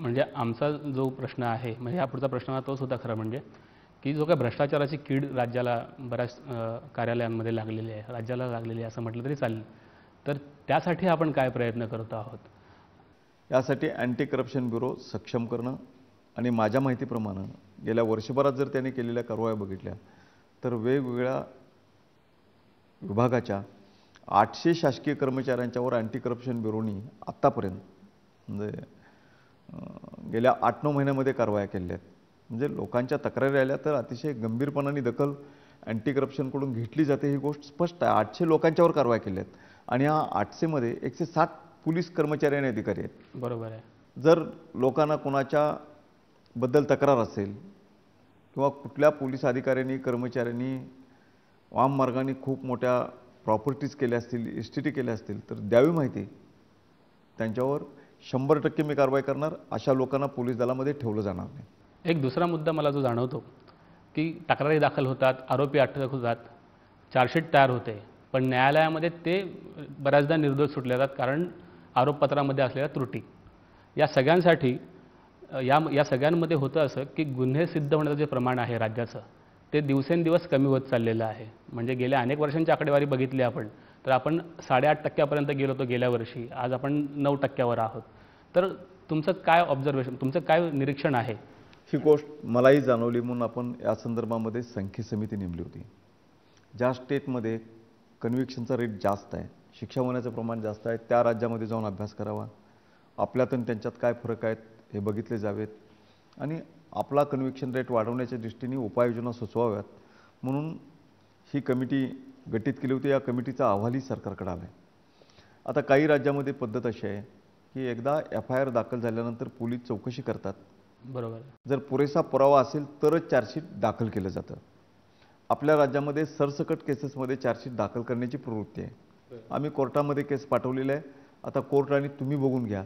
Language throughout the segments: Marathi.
म्हणजे आमचा जो प्रश्न आहे म्हणजे हा पुढचा प्रश्न तोच होता खरा म्हणजे की जो काय भ्रष्टाचाराची कीड राज्याला बऱ्याच कार्यालयांमध्ये लागलेली आहे राज्याला लागलेली आहे असं म्हटलं तरी चालेल तर त्यासाठी आपण काय प्रयत्न करत आहोत यासाठी अँटी करप्शन ब्युरो सक्षम करणं आणि माझ्या माहितीप्रमाणे गेल्या वर्षभरात जर त्यांनी केलेल्या कारवाया बघितल्या तर वेगवेगळ्या विभागाच्या आठशे शासकीय कर्मचाऱ्यांच्यावर अँटी करप्शन ब्युरोनी आत्तापर्यंत म्हणजे गेल्या आठ नऊ महिन्यामध्ये कारवाया केल्या आहेत म्हणजे लोकांच्या तक्रारी आल्या तर अतिशय गंभीरपणाने दखल अँटी करप्शनकडून घेतली जाते ही गोष्ट स्पष्ट आहे आठशे लोकांच्यावर कारवाया केल्या आहेत आणि हा आठशेमध्ये एकशे साठ पोलीस कर्मचारी आणि अधिकारी आहेत बरोबर आहे जर लोकांना कोणाच्या बद्दल तक्रार असेल किंवा कुठल्या पोलीस अधिकाऱ्यांनी कर्मचाऱ्यांनी वाम मार्गाने खूप मोठ्या प्रॉपर्टीज केल्या असतील एस टी टी केल्या असतील तर द्यावी माहिती त्यांच्यावर शंभर टक्के मी कारवाई करणार अशा लोकांना पोलीस दलामध्ये ठेवलं जाणार नाही एक दुसरा मुद्दा मला जो जाणवतो की तक्रारी दाखल होतात आरोपी अटक होतात चार्जशीट तयार होते पण न्यायालयामध्ये ते बऱ्याचदा निर्दोष सुटले जातात कारण आरोपपत्रामध्ये असलेल्या त्रुटी या सगळ्यांसाठी या या सगळ्यांमध्ये होतं असं की गुन्हे सिद्ध होण्याचं जे प्रमाण आहे राज्याचं ते दिवसेंदिवस कमी होत चाललेलं आहे म्हणजे गेल्या अनेक वर्षांची आकडेवारी बघितली आपण तर आपण साडेआठ टक्क्यापर्यंत गेलो होतो गेल्या वर्षी आज आपण नऊ टक्क्यावर आहोत तर तुमचं काय ऑब्झर्वेशन तुमचं काय निरीक्षण आहे ही गोष्ट मलाही जाणवली म्हणून आपण या संदर्भामध्ये संख्य समिती नेमली होती ज्या स्टेटमध्ये कन्व्हिक्शनचा रेट जास्त आहे शिक्षा होण्याचं प्रमाण जास्त आहे त्या राज्यामध्ये जाऊन अभ्यास करावा आपल्यातून त्यांच्यात काय फरक आहेत हे बघितले जावेत आणि आपला कन्व्हिक्शन रेट वाढवण्याच्या दृष्टीने उपाययोजना सुचवाव्यात म्हणून ही कमिटी गठीत केली होती या कमिटीचा अहवालही सरकारकडे आला आहे आता काही राज्यामध्ये पद्धत अशी आहे की एकदा एफ आय आर दाखल झाल्यानंतर पोलीस चौकशी करतात बरोबर जर पुरेसा पुरावा असेल तरच चार्जशीट दाखल केलं जातं आपल्या राज्यामध्ये सरसकट केसेसमध्ये चार्जशीट दाखल करण्याची प्रवृत्ती आहे आम्ही कोर्टामध्ये केस पाठवलेली आहे आता कोर्ट आणि तुम्ही बघून घ्या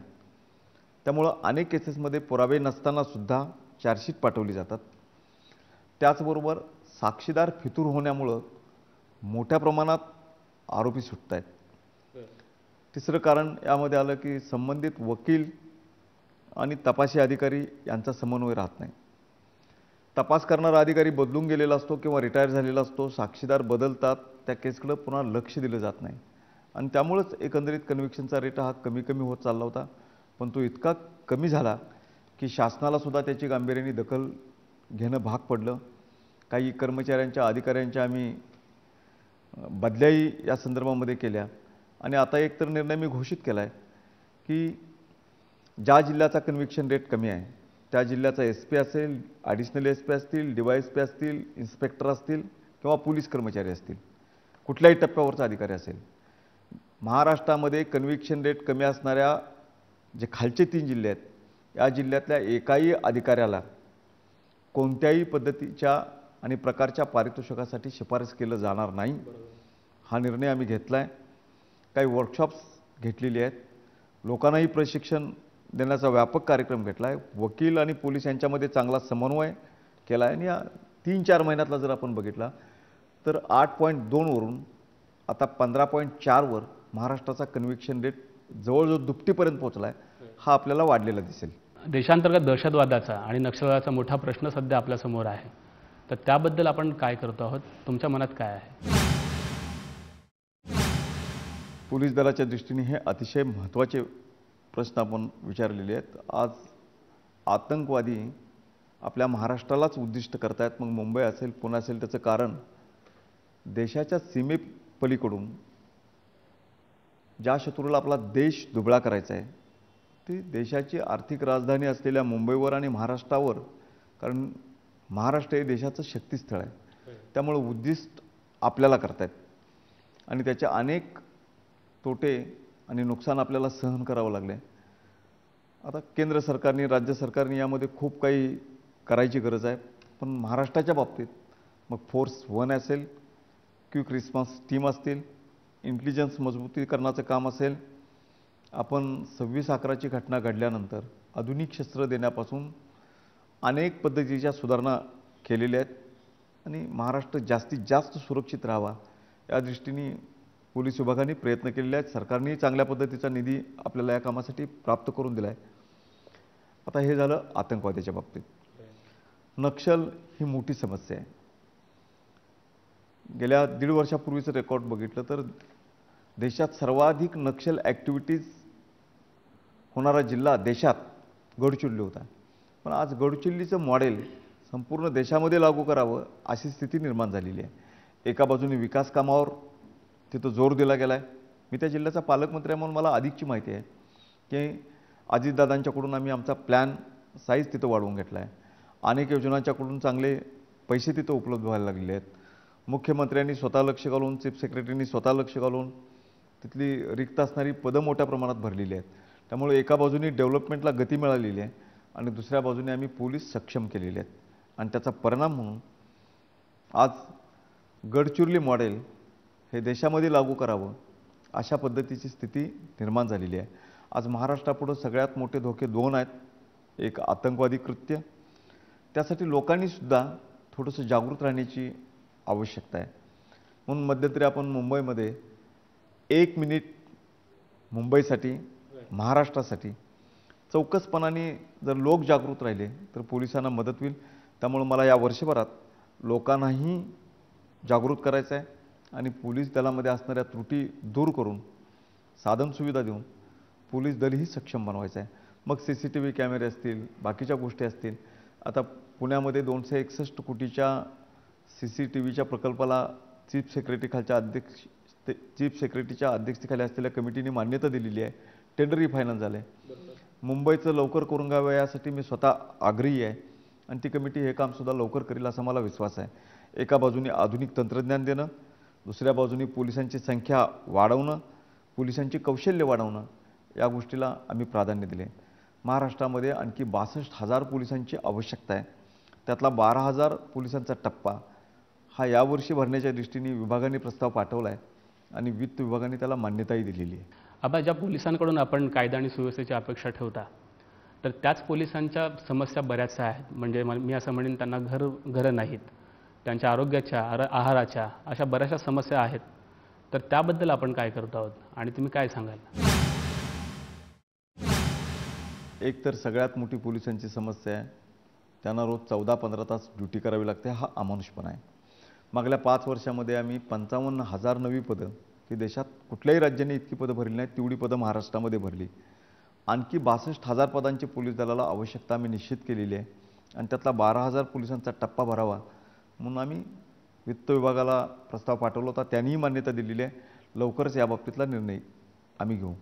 त्यामुळं अनेक केसेसमध्ये पुरावे नसतानासुद्धा चार्जशीट पाठवली जातात त्याचबरोबर साक्षीदार फितूर होण्यामुळं मोठ्या प्रमाणात आरोपी सुटत आहेत तिसरं कारण यामध्ये आलं की संबंधित वकील आणि तपासी अधिकारी यांचा समन्वय राहत नाही तपास करणारा अधिकारी बदलून गेलेला असतो किंवा रिटायर झालेला असतो साक्षीदार बदलतात त्या केसकडं पुन्हा लक्ष दिलं जात नाही आणि त्यामुळंच एकंदरीत कन्व्हिक्शनचा रेट हा कमी कमी होत चालला होता पण तो इतका कमी झाला की शासनालासुद्धा त्याची गांभीर्याने दखल घेणं भाग पडलं काही कर्मचाऱ्यांच्या अधिकाऱ्यांच्या आम्ही बदल्याही या संदर्भामध्ये केल्या आणि आता एक तर निर्णय मी घोषित केला आहे की ज्या जिल्ह्याचा कन्व्हिक्शन रेट कमी आहे त्या जिल्ह्याचा एस पी असेल ॲडिशनल एस पी असतील डीवाय पी असतील इन्स्पेक्टर असतील किंवा पोलीस कर्मचारी असतील कुठल्याही टप्प्यावरचा अधिकारी असेल महाराष्ट्रामध्ये कन्व्हिक्शन रेट कमी असणाऱ्या जे खालचे तीन जिल्हे आहेत या जिल्ह्यातल्या एकाही अधिकाऱ्याला कोणत्याही पद्धतीच्या आणि प्रकारच्या पारितोषिकासाठी शिफारस केलं जाणार नाही हा निर्णय आम्ही घेतला आहे काही वर्कशॉप्स घेतलेली आहेत लोकांनाही प्रशिक्षण देण्याचा व्यापक कार्यक्रम घेतला आहे वकील आणि पोलीस यांच्यामध्ये चांगला समन्वय केला आहे आणि या तीन चार महिन्यातला जर आपण बघितला तर आठ पॉईंट दोनवरून आता पंधरा पॉईंट चारवर महाराष्ट्राचा कन्व्हिक्शन रेट जवळजवळ दुपटीपर्यंत पोहोचला आहे हा आपल्याला वाढलेला दिसेल देशांतर्गत दहशतवादाचा आणि नक्षलवादाचा मोठा प्रश्न सध्या आपल्यासमोर आहे तर त्याबद्दल आपण काय करतो आहोत तुमच्या मनात काय आहे पोलीस दलाच्या दृष्टीने हे अतिशय महत्त्वाचे प्रश्न आपण विचारलेले आहेत आज आतंकवादी आपल्या महाराष्ट्रालाच उद्दिष्ट करतायत मग मुंबई असेल पुणे असेल त्याचं कारण देशाच्या सीमेपलीकडून ज्या शत्रूला आपला देश दुबळा करायचा आहे ती देशाची आर्थिक राजधानी असलेल्या मुंबईवर आणि महाराष्ट्रावर कारण महाराष्ट्र हे देशाचं शक्तीस्थळ आहे त्यामुळं उद्दिष्ट आपल्याला करतायत आणि त्याच्या अनेक तोटे आणि नुकसान आपल्याला सहन करावं लागले आता केंद्र सरकारने राज्य सरकारने यामध्ये खूप काही करायची गरज आहे पण महाराष्ट्राच्या बाबतीत मग फोर्स वन असेल क्विक रिस्पॉन्स टीम असतील इंटेलिजन्स मजबूतीकरणाचं काम असेल आपण सव्वीस अकराची घटना घडल्यानंतर आधुनिक शस्त्र देण्यापासून अनेक पद्धतीच्या सुधारणा केलेल्या आहेत आणि महाराष्ट्र जास्तीत जास्त सुरक्षित राहावा या दृष्टीने पोलीस विभागाने प्रयत्न केलेले आहेत सरकारनेही चांगल्या पद्धतीचा निधी आपल्याला या कामासाठी प्राप्त करून दिला आहे आता हे झालं आतंकवाद्याच्या बाबतीत नक्षल ही मोठी समस्या आहे गेल्या दीड वर्षापूर्वीचं रेकॉर्ड बघितलं तर देशात सर्वाधिक नक्षल ॲक्टिव्हिटीज होणारा जिल्हा देशात गडचिल्ली होता पण आज गडचिल्लीचं मॉडेल संपूर्ण देशामध्ये लागू करावं अशी स्थिती निर्माण झालेली आहे एका बाजूने विकास कामावर तिथं जोर दिला गेला आहे मी त्या जिल्ह्याचा पालकमंत्री म्हणून मला अधिकची माहिती आहे की अजितदादांच्याकडून आम्ही आमचा प्लॅन साईज तिथं वाढवून घेतला आहे अनेक योजनांच्याकडून चांगले पैसे तिथं उपलब्ध व्हायला लागलेले आहेत मुख्यमंत्र्यांनी स्वतः लक्ष घालून चीफ सेक्रेटरीनी स्वतः लक्ष घालून तिथली रिक्त असणारी पदं मोठ्या प्रमाणात भरलेली आहेत त्यामुळे एका बाजूने डेव्हलपमेंटला गती मिळालेली आहे आणि दुसऱ्या बाजूने आम्ही पोलीस सक्षम केलेले आहेत आणि त्याचा परिणाम म्हणून आज गडचिरोली मॉडेल हे देशामध्ये लागू करावं अशा पद्धतीची स्थिती निर्माण झालेली आहे आज महाराष्ट्रापुढं सगळ्यात मोठे धोके दोन आहेत एक आतंकवादी कृत्य त्यासाठी लोकांनीसुद्धा थोडंसं जागृत राहण्याची आवश्यकता आहे म्हणून मध्यंतरी आपण मुंबईमध्ये एक मिनिट मुंबईसाठी महाराष्ट्रासाठी चौकसपणाने जर लोक जागृत राहिले तर पोलिसांना मदत होईल त्यामुळं मला या वर्षभरात लोकांनाही जागृत करायचं आहे आणि पोलीस दलामध्ये असणाऱ्या त्रुटी दूर करून साधनसुविधा देऊन पोलीस दलही सक्षम बनवायचं आहे मग सी सी टी व्ही कॅमेरे असतील बाकीच्या गोष्टी असतील आता पुण्यामध्ये दोनशे एकसष्ट कोटीच्या सी सी टी व्हीच्या प्रकल्पाला चीफ सेक्रेटरीखालच्या अध्यक्ष ते चीफ सेक्रेटरीच्या अध्यक्षतेखाली असलेल्या कमिटीने मान्यता दिलेली आहे टेंडरही फायनल झालं आहे मुंबईचं लवकर करून घ्यावं यासाठी मी स्वतः आग्रही आहे आणि ती कमिटी हे कामसुद्धा लवकर करील असा मला विश्वास आहे एका बाजूने आधुनिक तंत्रज्ञान देणं दुसऱ्या बाजूने पोलिसांची संख्या वाढवणं पोलिसांची कौशल्य वाढवणं या गोष्टीला आम्ही प्राधान्य दिले महाराष्ट्रामध्ये आणखी बासष्ट हजार पोलिसांची आवश्यकता आहे त्यातला बारा हजार पोलिसांचा टप्पा हा यावर्षी भरण्याच्या दृष्टीने विभागाने प्रस्ताव पाठवला आहे आणि वित्त विभागाने त्याला मान्यताही दिलेली आहे आता ज्या पोलिसांकडून आपण कायदा आणि सुव्यवस्थेची अपेक्षा ठेवता तर त्याच पोलिसांच्या समस्या बऱ्याचशा आहेत म्हणजे मी असं म्हणेन त्यांना घर घरं नाहीत त्यांच्या आरोग्याच्या आर आहाराच्या अशा बऱ्याचशा समस्या आहेत तर त्याबद्दल आपण काय करत आहोत आणि तुम्ही काय सांगाल एक तर सगळ्यात मोठी पोलिसांची समस्या आहे त्यांना रोज चौदा पंधरा तास ड्युटी करावी लागते हा अमानुषपणा आहे मागल्या पाच वर्षामध्ये आम्ही पंचावन्न हजार नवी पदं की देशात कुठल्याही राज्याने इतकी पदं भरली नाहीत तेवढी पदं महाराष्ट्रामध्ये भरली आणखी बासष्ट हजार पदांची पोलीस दलाला आवश्यकता आम्ही निश्चित केलेली आहे आणि त्यातला बारा हजार पोलिसांचा टप्पा भरावा म्हणून आम्ही वित्त विभागाला प्रस्ताव पाठवला होता त्यांनीही मान्यता दिलेली आहे लवकरच याबाबतीतला निर्णय आम्ही घेऊ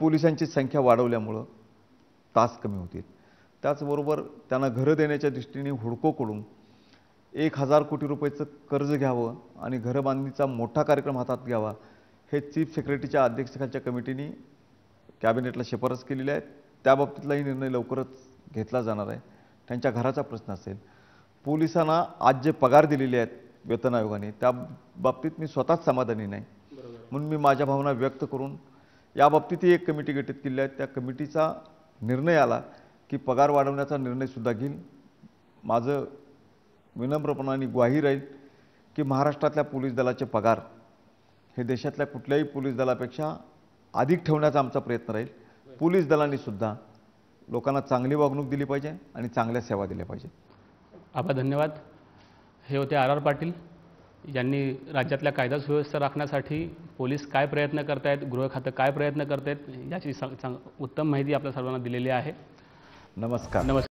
पोलिसांची संख्या वाढवल्यामुळं तास कमी होतील त्याचबरोबर त्यांना घरं देण्याच्या दृष्टीने हुडकोकडून एक हजार कोटी रुपयाचं कर्ज घ्यावं आणि घरं बांधणीचा मोठा कार्यक्रम हातात घ्यावा हे चीफ सेक्रेटरीच्या अध्यक्षकांच्या कमिटीने कॅबिनेटला शिफारस केलेली आहे त्याबाबतीतलाही निर्णय लवकरच घेतला जाणार आहे त्यांच्या घराचा प्रश्न असेल पोलिसांना आज जे पगार दिलेले आहेत वेतन आयोगाने त्या बाबतीत मी स्वतःच समाधानी नाही म्हणून मी माझ्या भावना व्यक्त करून या बाबतीतही एक कमिटी गठीत केली आहे त्या कमिटीचा निर्णय आला की पगार वाढवण्याचा निर्णयसुद्धा घेईन माझं विनम्रपणाने ग्वाही राहील की महाराष्ट्रातल्या पोलीस दलाचे पगार हे देशातल्या कुठल्याही पोलीस दलापेक्षा अधिक ठेवण्याचा आमचा प्रयत्न राहील पोलीस दलांनीसुद्धा लोकांना चांगली वागणूक दिली पाहिजे आणि चांगल्या सेवा दिल्या पाहिजेत आभार धन्यवाद हे होते आर आर पाटील यांनी राज्यातल्या कायदा सुव्यवस्था राखण्यासाठी पोलीस काय प्रयत्न करत आहेत गृह खातं काय प्रयत्न करत आहेत याची उत्तम माहिती आपल्या सर्वांना दिलेली आहे नमस्कार नमस्कार